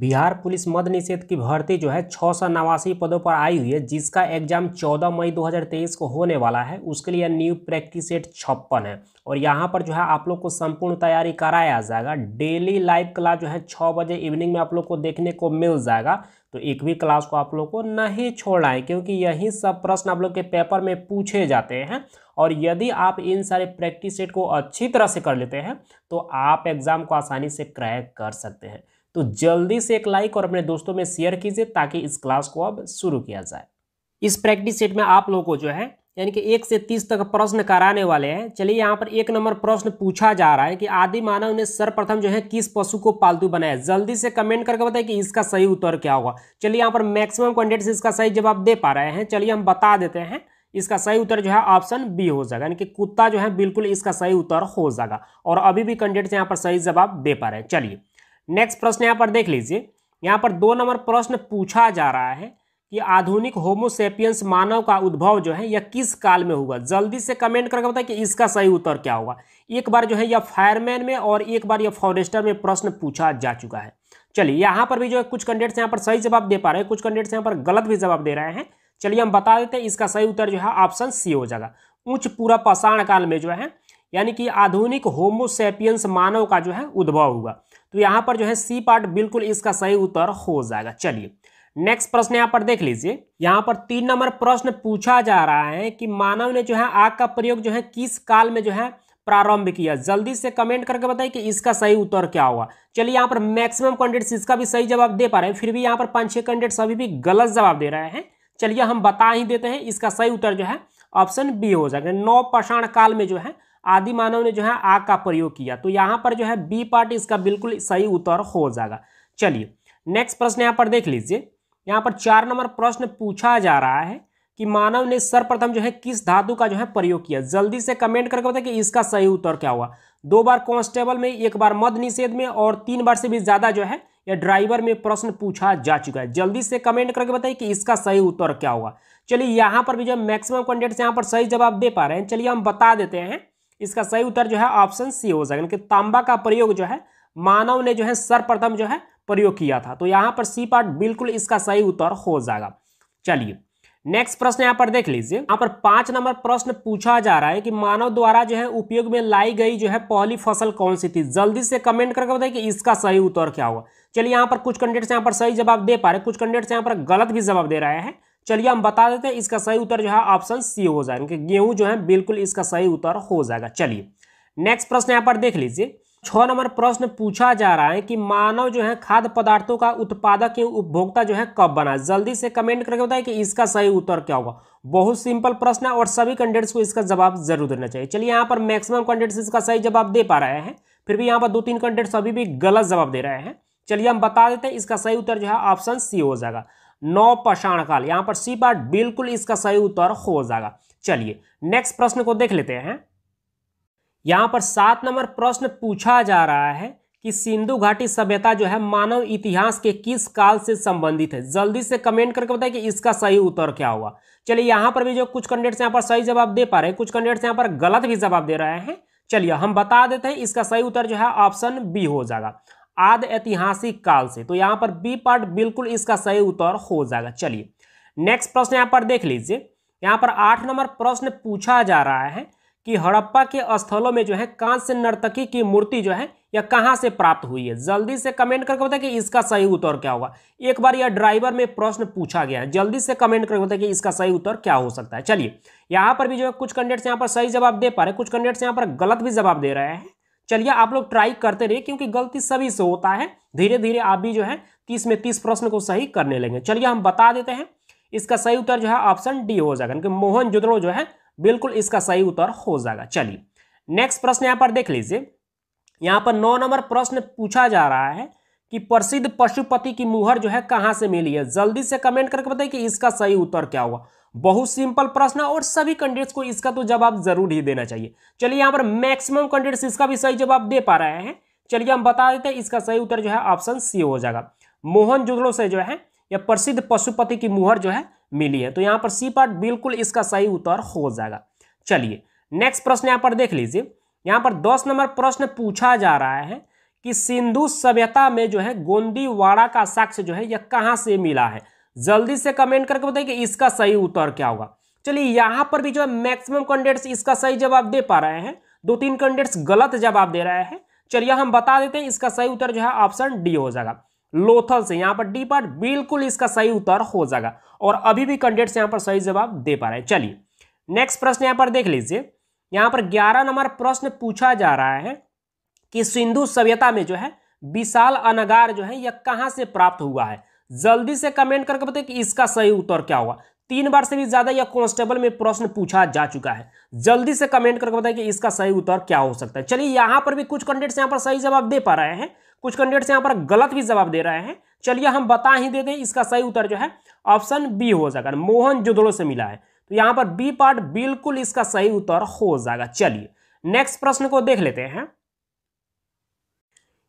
Bihar police मद निषेध की भर्ती जो है छः सौ नवासी पदों पर आई हुई है जिसका एग्जाम 14 मई 2023 को होने वाला है उसके लिए न्यू प्रैक्टिस सेट छप्पन है और यहाँ पर जो है आप लोग को संपूर्ण तैयारी कराया जाएगा डेली लाइव क्लास जो है छः बजे इवनिंग में आप लोग को देखने को मिल जाएगा तो एक भी क्लास को आप लोग को नहीं छोड़ना है क्योंकि यही सब प्रश्न आप लोग के पेपर में पूछे जाते हैं और यदि आप इन सारे प्रैक्टिस सेट को अच्छी तरह से कर लेते हैं तो आप एग्ज़ाम को आसानी से क्रैक कर सकते हैं तो जल्दी से एक लाइक और अपने दोस्तों में शेयर कीजिए ताकि इस क्लास को अब शुरू किया जाए इस प्रैक्टिस सेट में आप लोगों को जो है यानी कि एक से तीस तक प्रश्न कराने वाले हैं चलिए यहाँ पर एक नंबर प्रश्न पूछा जा रहा है कि आदि मानव ने सर्वप्रथम जो है किस पशु को पालतू बनाया जल्दी से कमेंट करके बताएं कि इसका सही उत्तर क्या होगा चलिए यहाँ पर मैक्सिमम से इसका सही जवाब दे पा रहे हैं चलिए हम बता देते हैं इसका सही उत्तर जो है ऑप्शन बी हो जाएगा यानी कि कुत्ता जो है बिल्कुल इसका सही उत्तर हो जाएगा और अभी भी कैंडिडेट्स यहाँ पर सही जवाब दे पा रहे हैं चलिए नेक्स्ट प्रश्न यहाँ पर देख लीजिए यहाँ पर दो नंबर प्रश्न पूछा जा रहा है कि आधुनिक होमोसेपियंस मानव का उद्भव जो है यह किस काल में हुआ जल्दी से कमेंट करके बताए कि इसका सही उत्तर क्या होगा एक बार जो है यह फायरमैन में और एक बार यह फॉरेस्टर में प्रश्न पूछा जा चुका है चलिए यहाँ पर भी जो है कुछ कैंडिडेट्स यहाँ पर सही जवाब दे पा रहे हैं कुछ कैंडिडेट्स यहाँ पर गलत भी जवाब दे रहे हैं चलिए हम बता देते हैं इसका सही उत्तर जो है ऑप्शन सी हो जाएगा उच्च पूरा पाषाण काल में जो है यानी कि आधुनिक होमोसेपियंस मानव का जो है उद्भव हुआ तो यहाँ पर जो है सी पार्ट बिल्कुल इसका सही उत्तर हो जाएगा चलिए नेक्स्ट प्रश्न यहाँ पर देख लीजिए यहाँ पर तीन नंबर प्रश्न पूछा जा रहा है कि मानव ने जो है आग का प्रयोग जो है किस काल में जो है प्रारंभ किया जल्दी से कमेंट करके बताइए कि इसका सही उत्तर क्या हुआ चलिए यहाँ पर मैक्सिमम कैंडिडेट इसका भी सही जवाब दे पा रहे हैं फिर भी यहाँ पर पांच छह कैंडिडेट सभी भी गलत जवाब दे रहे हैं चलिए हम बता ही देते हैं इसका सही उत्तर जो है ऑप्शन बी हो जाएगा नौ पाषाण काल में जो है आदि मानव ने जो है आ का प्रयोग किया तो यहाँ पर जो है बी पार्ट इसका बिल्कुल सही उत्तर हो जाएगा चलिए नेक्स्ट प्रश्न यहाँ पर देख लीजिए यहाँ पर चार नंबर प्रश्न पूछा जा रहा है कि मानव ने सर्वप्रथम जो है किस धातु का जो है प्रयोग किया जल्दी से कमेंट करके बताएं कि इसका सही उत्तर क्या हुआ दो बार कॉन्स्टेबल में एक बार मद निषेध में और तीन बार से भी ज्यादा जो है या ड्राइवर में प्रश्न पूछा जा चुका है जल्दी से कमेंट करके बताइए कि इसका सही उत्तर क्या हुआ चलिए यहाँ पर भी जो मैक्सिमम कैंडिडेट्स यहाँ पर सही जवाब दे पा रहे हैं चलिए हम बता देते हैं इसका सही उत्तर जो है ऑप्शन सी हो जाएगा कि तांबा का प्रयोग जो है मानव ने जो है सर्वप्रथम जो है प्रयोग किया था तो यहाँ पर सी पार्ट बिल्कुल इसका सही उत्तर हो जाएगा चलिए नेक्स्ट प्रश्न यहाँ पर देख लीजिए यहाँ पर पांच नंबर प्रश्न पूछा जा रहा है कि मानव द्वारा जो है उपयोग में लाई गई जो है पहली फसल कौन सी थी जल्दी से कमेंट करके बताइए कि इसका सही उत्तर क्या हुआ चलिए यहाँ पर कुछ कंडेट्स यहाँ पर सही जवाब दे पा रहे कुछ कंडेट्स यहाँ पर गलत भी जवाब दे रहे हैं चलिए हम बता देते हैं इसका सही उत्तर जो है ऑप्शन सी हो जाएगा गेहूं जो है बिल्कुल इसका सही उत्तर हो जाएगा चलिए नेक्स्ट प्रश्न यहाँ पर देख लीजिए छ नंबर प्रश्न पूछा जा रहा है कि मानव जो है खाद्य पदार्थों का उत्पादक एवं उपभोक्ता जो है कब बना जल्दी से कमेंट करके बताएं कि इसका सही उत्तर क्या होगा बहुत सिंपल प्रश्न है और सभी कैंडिडेट्स को इसका जवाब जरूर देना चाहिए चलिए यहाँ पर मैक्सिमम कैंडिडेट्स इसका सही जवाब दे पा रहे हैं फिर भी यहाँ पर दो तीन कैंडिडेट्स अभी भी गलत जवाब दे रहे हैं चलिए हम बता देते हैं इसका सही उत्तर जो है ऑप्शन सी हो जाएगा नौ काल यहां पर सी पार्ट बिल्कुल इसका सही उत्तर हो जाएगा चलिए नेक्स्ट प्रश्न को देख लेते हैं यहां पर सात नंबर प्रश्न पूछा जा रहा है कि सिंधु घाटी सभ्यता जो है मानव इतिहास के किस काल से संबंधित है जल्दी से कमेंट करके बताएं कि इसका सही उत्तर क्या हुआ चलिए यहां पर भी जो कुछ कैंडिडेट्स यहां पर सही जवाब दे पा रहे हैं कुछ कैंडिडेट्स यहां पर गलत भी जवाब दे रहे हैं चलिए हम बता देते हैं इसका सही उत्तर जो है ऑप्शन बी हो जाएगा आद ऐतिहासिक काल से तो यहाँ पर बी पार्ट बिल्कुल इसका सही उत्तर हो जाएगा चलिए नेक्स्ट प्रश्न यहाँ पर देख लीजिए यहाँ पर आठ नंबर प्रश्न पूछा जा रहा है कि हड़प्पा के स्थलों में जो है कांस्य नर्तकी की मूर्ति जो है यह कहां से प्राप्त हुई है जल्दी से कमेंट करके बताए कि इसका सही उत्तर क्या होगा एक बार यह ड्राइवर में प्रश्न पूछा गया है जल्दी से कमेंट करके बताए कि इसका सही उत्तर क्या हो सकता है चलिए यहाँ पर भी जो है कुछ कैंडिडेट्स यहाँ पर सही जवाब दे पा रहे हैं कुछ कैंडिडेट्स यहाँ पर गलत भी जवाब दे रहे हैं चलिए आप लोग ट्राई करते रहिए क्योंकि गलती सभी से होता है धीरे धीरे आप भी जो है तीस में तीस प्रश्न को सही करने लेंगे चलिए हम बता देते हैं इसका सही उत्तर जो है ऑप्शन डी हो जाएगा क्योंकि मोहन जोदड़ो जो है बिल्कुल इसका सही उत्तर हो जाएगा चलिए नेक्स्ट प्रश्न यहाँ पर देख लीजिए यहाँ पर नौ नंबर प्रश्न पूछा जा रहा है कि प्रसिद्ध पशुपति की मुहर जो है कहाँ से मिली है जल्दी से कमेंट करके बताइए कि इसका सही उत्तर क्या होगा बहुत सिंपल प्रश्न और सभी कैंडिडेट्स को इसका तो जवाब जरूर ही देना चाहिए चलिए यहाँ पर मैक्सिमम कैंडिडेट्स इसका भी सही जवाब दे पा रहे हैं चलिए हम बता देते हैं इसका सही उत्तर जो है ऑप्शन सी हो जाएगा मोहन जोदड़ो से जो है या प्रसिद्ध पशुपति की मुहर जो है मिली है तो यहाँ पर सी पार्ट बिल्कुल इसका सही उत्तर हो जाएगा चलिए नेक्स्ट प्रश्न यहाँ पर देख लीजिए यहाँ पर दस नंबर प्रश्न पूछा जा रहा है कि सिंधु सभ्यता में जो है गोंदीवाड़ा का साक्ष्य जो है यह कहाँ से मिला है जल्दी से कमेंट करके बताइए कि इसका सही उत्तर क्या होगा चलिए यहां पर भी जो है मैक्सिमम कैंडिडेट्स इसका सही जवाब दे पा रहे हैं दो तीन कैंडिडेट्स गलत जवाब दे रहे हैं चलिए हम बता देते हैं इसका सही उत्तर जो है ऑप्शन डी हो जाएगा लोथल से यहाँ पर डी पार्ट बिल्कुल इसका सही उत्तर हो जाएगा और अभी भी कैंडिडेट्स यहाँ पर सही जवाब दे पा रहे हैं चलिए नेक्स्ट प्रश्न यहाँ पर देख लीजिए यहाँ पर ग्यारह नंबर प्रश्न पूछा जा रहा है कि सिंधु सभ्यता में जो है विशाल अनगार जो है यह कहाँ से प्राप्त हुआ है जल्दी से कमेंट करके बताइए कि इसका सही उत्तर क्या हुआ तीन बार से भी ज्यादा यह कांस्टेबल में प्रश्न पूछा जा चुका है जल्दी से कमेंट करके बताइए कि इसका सही उत्तर क्या हो सकता है चलिए यहां पर भी कुछ कैंडिडेट्स यहां पर सही जवाब दे पा रहे हैं कुछ कैंडिडेट्स यहां पर गलत भी जवाब दे रहे हैं चलिए हम बता ही देते दे इसका सही उत्तर जो है ऑप्शन बी हो जाएगा मोहन जुदड़ो से मिला है तो यहां पर बी पार्ट बिल्कुल इसका सही उत्तर हो जाएगा चलिए नेक्स्ट प्रश्न को देख लेते हैं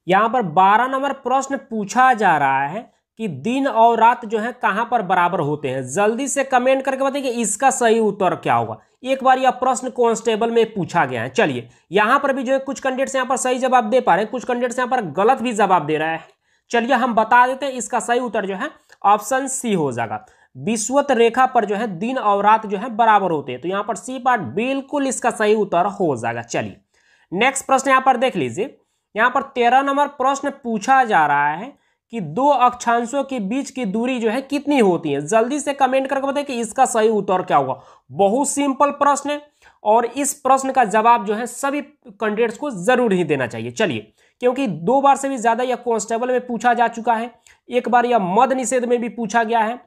यहां पर बारह नंबर प्रश्न पूछा जा रहा है कि दिन और रात जो है कहां पर बराबर होते हैं जल्दी से कमेंट करके बताइए कि इसका सही उत्तर क्या होगा एक बार यह प्रश्न कॉन्स्टेबल में पूछा गया है चलिए यहां पर भी जो है कुछ कैंडिडेट्स यहां पर सही जवाब दे पा रहे हैं कुछ कैंडिडेट्स यहां पर गलत भी जवाब दे रहे हैं चलिए हम बता देते हैं इसका सही उत्तर जो है ऑप्शन सी हो जाएगा विश्वत रेखा पर जो है दिन और रात जो है बराबर होते हैं तो यहां पर सी पार्ट बिल्कुल इसका सही उत्तर हो जाएगा चलिए नेक्स्ट प्रश्न यहां पर देख लीजिए यहां पर तेरह नंबर प्रश्न पूछा जा रहा है कि दो अक्षांशों के बीच की दूरी जो है कितनी होती है जल्दी से कमेंट करके बताएं कि इसका सही उत्तर क्या होगा बहुत सिंपल प्रश्न है और इस प्रश्न का जवाब जो है सभी कैंडिडेट्स को जरूर ही देना चाहिए चलिए क्योंकि दो बार से भी ज्यादा यह कॉन्स्टेबल में पूछा जा चुका है एक बार यह मद निषेध में भी पूछा गया है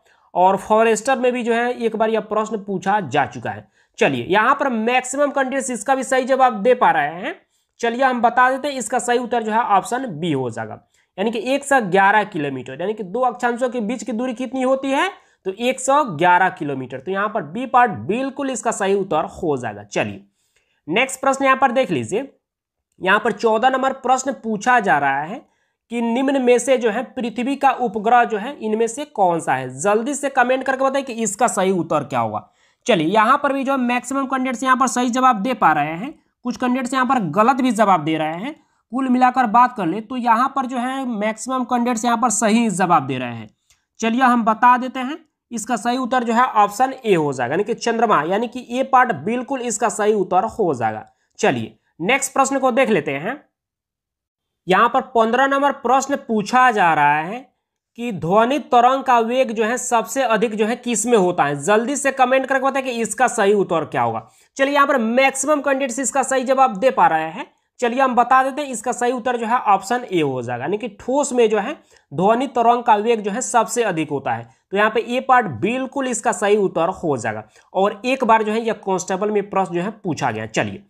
और फॉरेस्टर में भी जो है एक बार यह प्रश्न पूछा जा चुका है चलिए यहां पर मैक्सिमम कैंडिडेट्स इसका भी सही जवाब दे पा रहे हैं चलिए हम बता देते हैं इसका सही उत्तर जो है ऑप्शन बी हो जाएगा यानी कि एक सौ ग्यारह किलोमीटर यानी कि दो अक्षांशों के बीच की दूरी कितनी होती है तो 111 किलोमीटर तो यहां पर बी पार्ट बिल्कुल इसका सही उत्तर हो जाएगा चलिए नेक्स्ट प्रश्न यहां पर देख लीजिए यहां पर चौदह नंबर प्रश्न पूछा जा रहा है कि निम्न में से जो है पृथ्वी का उपग्रह जो है इनमें से कौन सा है जल्दी से कमेंट करके बताइए कि इसका सही उत्तर क्या होगा चलिए यहां पर भी जो मैक्सिमम कैंडिडेट्स यहां पर सही जवाब दे पा रहे हैं कुछ कैंडिडेट्स यहां पर गलत भी जवाब दे रहे हैं कुल मिलाकर बात कर ले तो यहाँ पर जो है मैक्सिमम कैंडिडेट्स यहाँ पर सही जवाब दे रहे हैं चलिए हम बता देते हैं इसका सही उत्तर जो है ऑप्शन ए हो जाएगा यानी कि चंद्रमा यानी कि ए पार्ट बिल्कुल इसका सही उत्तर हो जाएगा चलिए नेक्स्ट प्रश्न को देख लेते हैं यहां पर पंद्रह नंबर प्रश्न पूछा जा रहा है कि ध्वनि तरंग का वेग जो है सबसे अधिक जो है किस में होता है जल्दी से कमेंट करके बताएं कि इसका सही उत्तर क्या होगा चलिए यहां पर मैक्सिमम कैंडिडेट्स इसका सही जवाब दे पा रहे हैं चलिए हम बता देते हैं इसका सही उत्तर जो है ऑप्शन ए हो जाएगा यानी कि ठोस में जो है ध्वनि तरंग का वेग जो है सबसे अधिक होता है तो यहाँ पे ए पार्ट बिल्कुल इसका सही उत्तर हो जाएगा और एक बार जो है यह कॉन्स्टेबल में प्रश्न जो है पूछा गया चलिए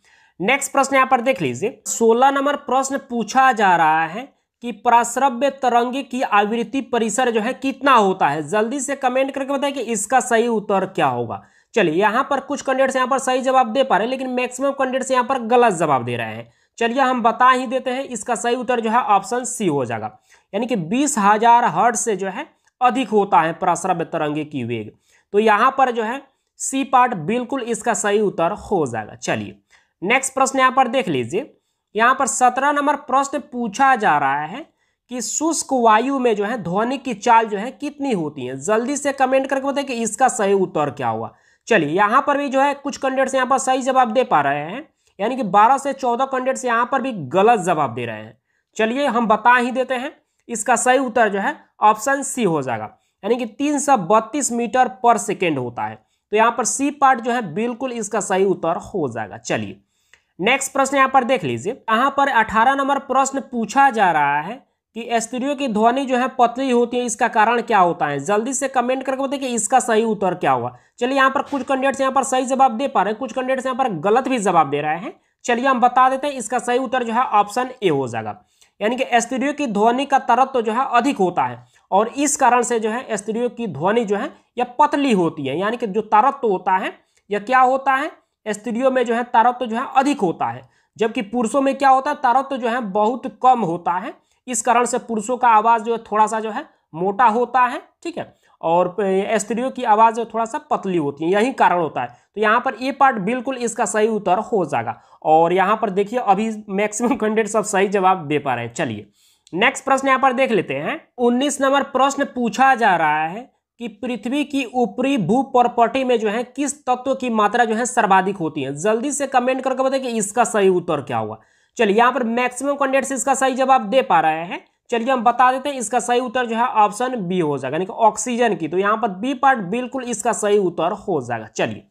नेक्स्ट प्रश्न यहाँ पर देख लीजिए सोलह नंबर प्रश्न पूछा जा रहा है कि प्रश्रव्य तरंग की आवृत्ति परिसर जो है कितना होता है जल्दी से कमेंट करके बताए कि इसका सही उत्तर क्या होगा चलिए यहाँ पर कुछ कैंडिडेट्स यहाँ पर सही जवाब दे पा रहे हैं लेकिन मैक्सिमम कैंडिडेट्स यहाँ पर गलत जवाब दे रहे हैं चलिए हम बता ही देते हैं इसका सही उत्तर जो है ऑप्शन सी हो जाएगा यानी कि बीस हजार हर्ट से जो है अधिक होता है प्रस्रव तरंगे की वेग तो यहाँ पर जो है सी पार्ट बिल्कुल इसका सही उत्तर हो जाएगा चलिए नेक्स्ट प्रश्न यहाँ पर देख लीजिए यहाँ पर सत्रह नंबर प्रश्न पूछा जा रहा है कि शुष्क वायु में जो है ध्वनि की चाल जो है कितनी होती है जल्दी से कमेंट करके बताए कि इसका सही उत्तर क्या हुआ चलिए यहाँ पर भी जो है कुछ कैंडिडेट्स यहाँ पर सही जवाब दे पा रहे हैं यानी कि 12 से 14 कैंडिडेट्स यहां पर भी गलत जवाब दे रहे हैं चलिए हम बता ही देते हैं इसका सही उत्तर जो है ऑप्शन सी हो जाएगा यानी कि तीन मीटर पर सेकेंड होता है तो यहाँ पर सी पार्ट जो है बिल्कुल इसका सही उत्तर हो जाएगा चलिए नेक्स्ट प्रश्न यहाँ पर देख लीजिए यहाँ पर 18 नंबर प्रश्न पूछा जा रहा है कि स्त्रियों की ध्वनि जो है पतली होती है इसका कारण क्या होता है जल्दी से कमेंट करके बताइए कि इसका सही उत्तर क्या हुआ चलिए यहाँ पर कुछ कैंडिडेट्स यहाँ पर सही जवाब दे पा रहे हैं कुछ कैंडिडेट्स यहाँ पर गलत भी जवाब दे रहे हैं चलिए हम बता देते हैं इसका सही उत्तर जो है ऑप्शन ए हो जाएगा यानी कि स्त्रियों की ध्वनि का तरत्व तो जो है अधिक होता है और इस कारण से जो है स्त्रियों की ध्वनि जो है यह पतली होती है यानी कि जो तरत्व तो होता है यह क्या होता है स्त्रियों में जो है तारत्व तो जो है अधिक होता है जबकि पुरुषों में क्या होता है तारत्व तो जो है बहुत कम होता है इस कारण से पुरुषों का आवाज़ जो है थोड़ा सा जो है मोटा होता है ठीक है और स्त्रियों की आवाज़ जो थोड़ा सा पतली होती है यही कारण होता है तो यहाँ पर ये पार्ट बिल्कुल इसका सही उत्तर हो जाएगा और यहाँ पर देखिए अभी मैक्सिमम कैंडिडेट सब सही जवाब दे पा रहे हैं चलिए नेक्स्ट प्रश्न यहाँ पर देख लेते हैं उन्नीस नंबर प्रश्न पूछा जा रहा है कि पृथ्वी की ऊपरी भू प्रॉपर्टी में जो है किस तत्व की मात्रा जो है सर्वाधिक होती है जल्दी से कमेंट करके बताइए कि इसका सही उत्तर क्या हुआ चलिए यहां पर मैक्सिमम कैंडिडेट इसका सही जवाब दे पा रहे हैं चलिए हम बता देते हैं इसका सही उत्तर जो है ऑप्शन बी हो जाएगा यानी कि ऑक्सीजन की तो यहां पर बी पार्ट बिल्कुल इसका सही उत्तर हो जाएगा चलिए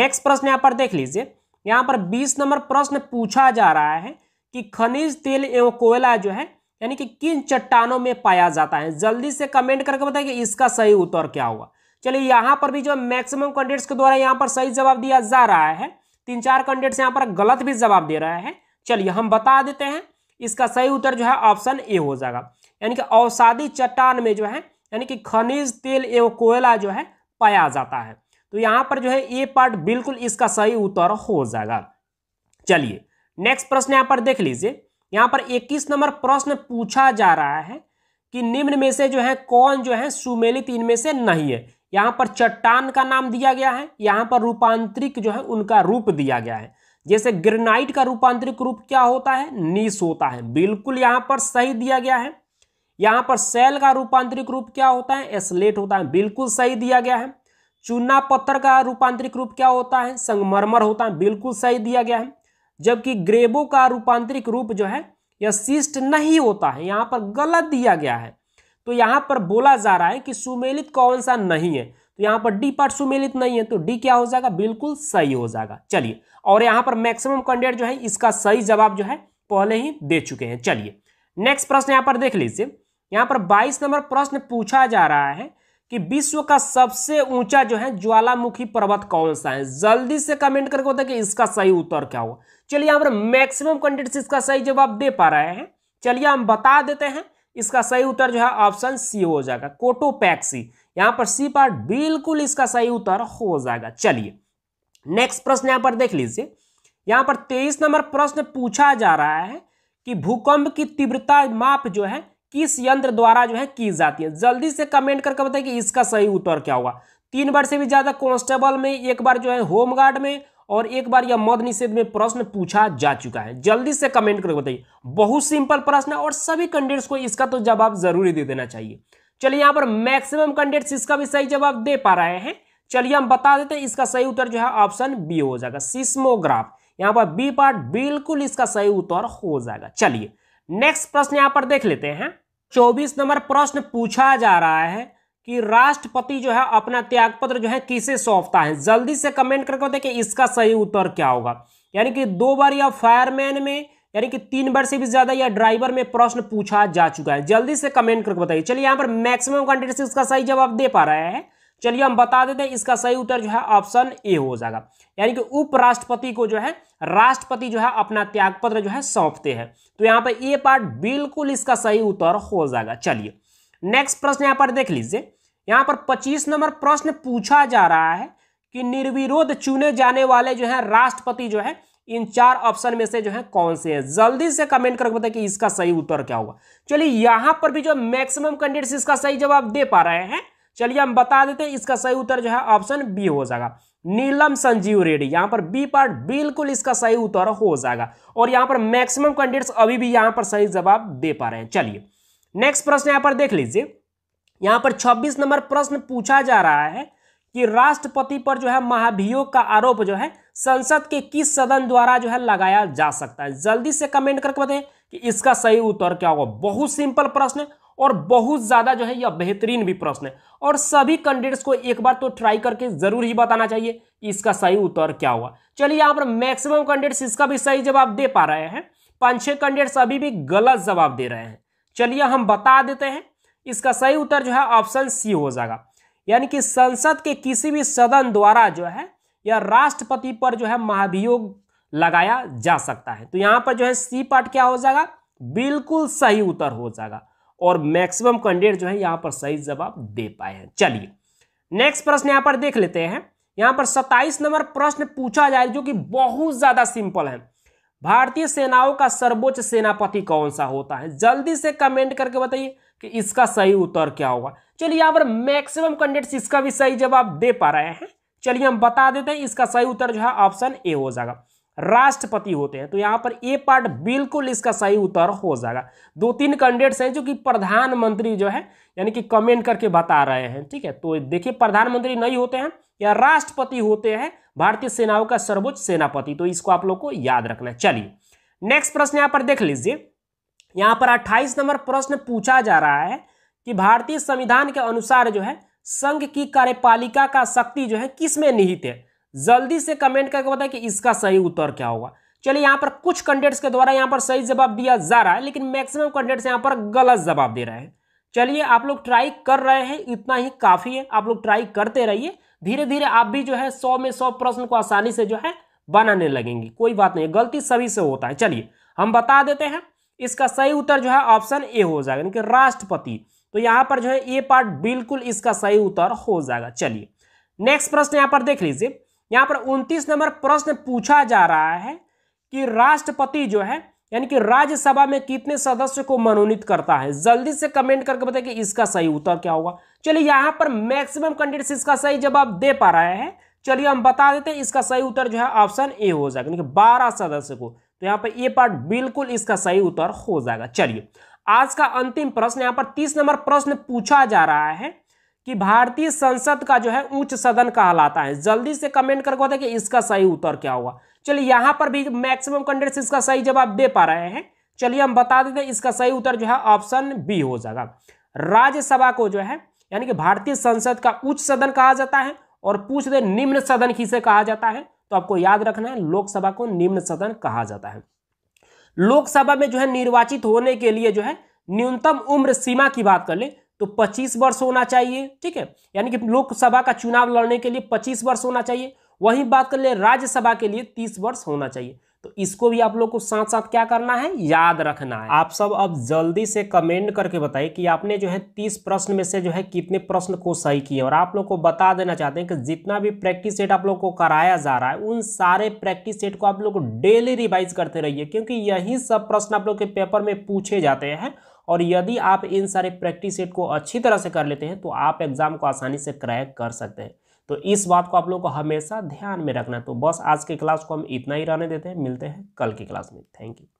नेक्स्ट प्रश्न यहां पर देख लीजिए यहां पर 20 नंबर प्रश्न पूछा जा रहा है कि खनिज तेल एवं कोयला जो है यानी कि किन चट्टानों में पाया जाता है जल्दी से कमेंट करके बताइए इसका सही उत्तर क्या हुआ चलिए यहाँ पर भी जो मैक्सिमम कैंडिडेट्स के द्वारा यहाँ पर सही जवाब दिया जा रहा है तीन चार कैंडिडेट्स यहाँ पर गलत भी जवाब दे रहे हैं चलिए हम बता देते हैं इसका सही उत्तर जो है ऑप्शन ए हो जाएगा यानी कि औसादी चट्टान में जो है यानी कि खनिज तेल एवं कोयला जो है पाया जाता है तो यहाँ पर जो है ए पार्ट बिल्कुल इसका सही उत्तर हो जाएगा चलिए नेक्स्ट प्रश्न यहाँ पर देख लीजिए यहाँ पर 21 नंबर प्रश्न पूछा जा रहा है कि निम्न में से जो है कौन जो है सुमेलित इनमें से नहीं है यहाँ पर चट्टान का नाम दिया गया है यहाँ पर रूपांतरिक जो है उनका रूप दिया गया है जैसे ग्रेनाइट का रूपांतरिक रूप क्या होता है नीस होता है बिल्कुल यहां पर सही दिया गया है यहां पर सेल का रूपांतरिक रूप क्या होता है एसलेट होता है बिल्कुल सही दिया गया है चूना पत्थर का रूपांतरिक रूप क्या होता है संगमरमर होता है बिल्कुल सही दिया गया है जबकि ग्रेबो का रूपांतरिक रूप जो है यह शिष्ट नहीं होता है यहाँ पर गलत दिया गया है तो यहाँ पर बोला जा रहा है कि सुमेलित कौन सा नहीं है तो यहाँ पर डी पार्ट सुमेलित नहीं है तो डी क्या हो जाएगा बिल्कुल सही हो जाएगा चलिए और यहाँ पर मैक्सिमम कैंडिडेट जो है इसका सही जवाब जो है पहले ही दे चुके हैं चलिए नेक्स्ट प्रश्न यहाँ पर देख लीजिए यहाँ पर 22 नंबर प्रश्न पूछा जा रहा है कि विश्व का सबसे ऊंचा जो है ज्वालामुखी पर्वत कौन सा है जल्दी से कमेंट करके होता है कि इसका सही उत्तर क्या होगा चलिए यहाँ पर मैक्सिमम से इसका सही जवाब दे पा रहे हैं चलिए हम बता देते हैं इसका सही उत्तर जो है ऑप्शन सी हो जाएगा कोटोपैक्सी यहां पर सी पार्ट बिल्कुल इसका सही उत्तर हो जाएगा चलिए नेक्स्ट प्रश्न यहां पर देख लीजिए यहां पर तेईस नंबर प्रश्न पूछा जा रहा है कि भूकंप की तीव्रता माप जो है किस यंत्र द्वारा जो है की जाती है जल्दी से कमेंट करके बताइए कि इसका सही उत्तर क्या होगा तीन बार से भी ज्यादा कॉन्स्टेबल में एक बार जो है होमगार्ड में और एक बार यह मद निषेध में प्रश्न पूछा जा चुका है जल्दी से कमेंट करके बताइए बहुत सिंपल प्रश्न है और सभी कैंडिडेट्स को इसका तो जवाब जरूरी दे देना चाहिए चलिए यहां पर मैक्सिमम कैंडिडेट्स इसका भी सही जवाब दे पा रहे हैं चलिए हम बता देते हैं इसका सही उत्तर जो है ऑप्शन बी हो जाएगा सिस्मोग्राफ यहां पर बी पार्ट बिल्कुल इसका सही उत्तर हो जाएगा चलिए नेक्स्ट प्रश्न यहां पर देख लेते हैं चौबीस नंबर प्रश्न पूछा जा रहा है कि राष्ट्रपति जो है अपना त्यागपत्र जो है किसे सौंपता है जल्दी से कमेंट करके देखिए इसका सही उत्तर क्या होगा यानी कि दो बार या फायरमैन में यानी कि तीन बार से भी ज्यादा यह ड्राइवर में प्रश्न पूछा जा चुका है जल्दी से कमेंट करके बताइए चलिए यहाँ पर मैक्सिमम कैंडिडेट इसका सही जवाब दे पा रहा है चलिए हम बता देते हैं इसका सही उत्तर जो है ऑप्शन ए हो जाएगा यानी कि उपराष्ट्रपति को जो है राष्ट्रपति जो है अपना त्यागपत्र जो है सौंपते हैं तो यहाँ पर ये पार्ट बिल्कुल इसका सही उत्तर हो जाएगा चलिए नेक्स्ट प्रश्न यहाँ पर देख लीजिए यहाँ पर पच्चीस नंबर प्रश्न पूछा जा रहा है कि निर्विरोध चुने जाने वाले जो है राष्ट्रपति जो है इन चार ऑप्शन में से जो है कौन से है जल्दी से कमेंट करके बताए कि इसका सही उत्तर क्या होगा चलिए यहां पर भी जो मैक्सिमम कैंडिडेट इसका सही जवाब दे पा रहे हैं चलिए हम बता देते हैं इसका सही उत्तर जो है ऑप्शन बी हो जाएगा नीलम संजीव रेड्डी यहां पर बी पार्ट बिल्कुल इसका सही उत्तर हो जाएगा और यहां पर मैक्सिमम कैंडिडेट्स अभी भी यहां पर सही जवाब दे पा रहे हैं चलिए नेक्स्ट प्रश्न यहां पर देख लीजिए यहां पर 26 नंबर प्रश्न पूछा जा रहा है कि राष्ट्रपति पर जो है महाभियोग का आरोप जो है संसद के किस सदन द्वारा जो है लगाया जा सकता है जल्दी से कमेंट करके बताएं कि इसका सही उत्तर क्या होगा बहुत सिंपल प्रश्न है और बहुत ज्यादा जो है यह बेहतरीन भी प्रश्न है और सभी कैंडिडेट्स को एक बार तो ट्राई करके जरूर ही बताना चाहिए कि इसका सही उत्तर क्या हुआ चलिए यहाँ पर मैक्सिमम कैंडिडेट्स इसका भी सही जवाब दे पा रहे हैं पांच छह कैंडिडेट्स अभी भी गलत जवाब दे रहे हैं चलिए हम बता देते हैं इसका सही उत्तर जो है ऑप्शन सी हो जाएगा यानी कि संसद के किसी भी सदन द्वारा जो है या राष्ट्रपति पर जो है महाभियोग लगाया जा सकता है तो यहां पर जो है सी पार्ट क्या हो जाएगा बिल्कुल सही उत्तर हो जाएगा और मैक्सिमम कैंडिडेट जो है यहाँ पर सही जवाब दे पाए हैं चलिए नेक्स्ट प्रश्न यहाँ पर देख लेते हैं यहां पर 27 नंबर प्रश्न पूछा जाए जो कि बहुत ज्यादा सिंपल है भारतीय सेनाओं का सर्वोच्च सेनापति कौन सा होता है जल्दी से कमेंट करके बताइए कि इसका सही उत्तर क्या होगा चलिए यहाँ पर मैक्सिमम कैंडिडेट्स इसका भी सही जवाब दे पा रहे हैं चलिए हम बता देते हैं इसका सही उत्तर जो है ऑप्शन ए हो जाएगा राष्ट्रपति होते हैं तो यहाँ पर ए पार्ट बिल्कुल इसका सही उत्तर हो जाएगा दो तीन कैंडिडेट्स हैं जो कि प्रधानमंत्री जो है यानी कि कमेंट करके बता रहे हैं ठीक है तो देखिए प्रधानमंत्री नहीं होते हैं या राष्ट्रपति होते हैं भारतीय सेनाओं का सर्वोच्च सेनापति तो इसको आप लोग को याद रखना चलिए नेक्स्ट प्रश्न यहाँ पर देख लीजिए यहाँ पर अट्ठाईस नंबर प्रश्न पूछा जा रहा है कि भारतीय संविधान के अनुसार जो है संघ की कार्यपालिका का शक्ति जो है किस में निहित है जल्दी से कमेंट करके बताए कि इसका सही उत्तर क्या होगा चलिए यहाँ पर कुछ कैंडिडेट्स के द्वारा यहाँ पर सही जवाब दिया जा रहा है लेकिन मैक्सिमम कैंडिडेट्स यहाँ पर गलत जवाब दे रहे हैं चलिए आप लोग ट्राई कर रहे हैं इतना ही काफी है आप लोग ट्राई करते रहिए धीरे धीरे आप भी जो है सौ में सौ प्रश्न को आसानी से जो है बनाने लगेंगे कोई बात नहीं गलती सभी से होता है चलिए हम बता देते हैं इसका सही उत्तर जो है ऑप्शन ए हो जाएगा यानी कि राष्ट्रपति तो यहां पर जो है ये पार्ट बिल्कुल इसका सही उत्तर हो जाएगा चलिए नेक्स्ट प्रश्न यहां पर देख लीजिए यहां पर 29 नंबर प्रश्न पूछा जा रहा है कि राष्ट्रपति जो है यानी कि राज्यसभा में कितने सदस्य को मनोनीत करता है जल्दी से कमेंट करके बताइए कि इसका सही उत्तर क्या होगा चलिए यहां पर मैक्सिमम कैंडिडेट इसका सही जवाब दे पा रहे हैं चलिए हम बता देते हैं इसका सही उत्तर जो है ऑप्शन ए हो जाएगा यानी कि बारह सदस्य को तो यहाँ पर ये पार्ट बिल्कुल इसका सही उत्तर हो जाएगा चलिए आज का अंतिम प्रश्न यहाँ पर तीस नंबर प्रश्न पूछा जा रहा है कि भारतीय संसद का जो है उच्च सदन कहलाता है जल्दी से कमेंट करके बताए कि इसका सही उत्तर क्या हुआ चलिए यहां पर भी मैक्सिमम कैंडिडेट इसका सही जवाब दे पा रहे हैं चलिए हम बता देते हैं इसका सही उत्तर जो है ऑप्शन बी हो जाएगा राज्यसभा को जो है यानी कि भारतीय संसद का उच्च सदन कहा जाता है और पूछ दे निम्न सदन किसे कहा जाता है तो आपको याद रखना है लोकसभा को निम्न सदन कहा जाता है लोकसभा में जो है निर्वाचित होने के लिए जो है न्यूनतम उम्र सीमा की बात कर ले तो 25 वर्ष होना चाहिए ठीक है यानी कि लोकसभा का चुनाव लड़ने के लिए 25 वर्ष होना चाहिए वही बात कर ले राज्यसभा के लिए 30 वर्ष होना चाहिए तो इसको भी आप लोग को साथ साथ क्या करना है याद रखना है आप सब अब जल्दी से कमेंट करके बताइए कि आपने जो है तीस प्रश्न में से जो है कितने प्रश्न को सही किए और आप लोग को बता देना चाहते हैं कि जितना भी प्रैक्टिस सेट आप लोग को कराया जा रहा है उन सारे प्रैक्टिस सेट को आप लोग डेली रिवाइज करते रहिए क्योंकि यही सब प्रश्न आप लोग के पेपर में पूछे जाते हैं और यदि आप इन सारे प्रैक्टिस सेट को अच्छी तरह से कर लेते हैं तो आप एग्जाम को आसानी से क्रैक कर सकते हैं तो इस बात को आप लोग को हमेशा ध्यान में रखना है तो बस आज के क्लास को हम इतना ही रहने देते हैं मिलते हैं कल की क्लास में थैंक यू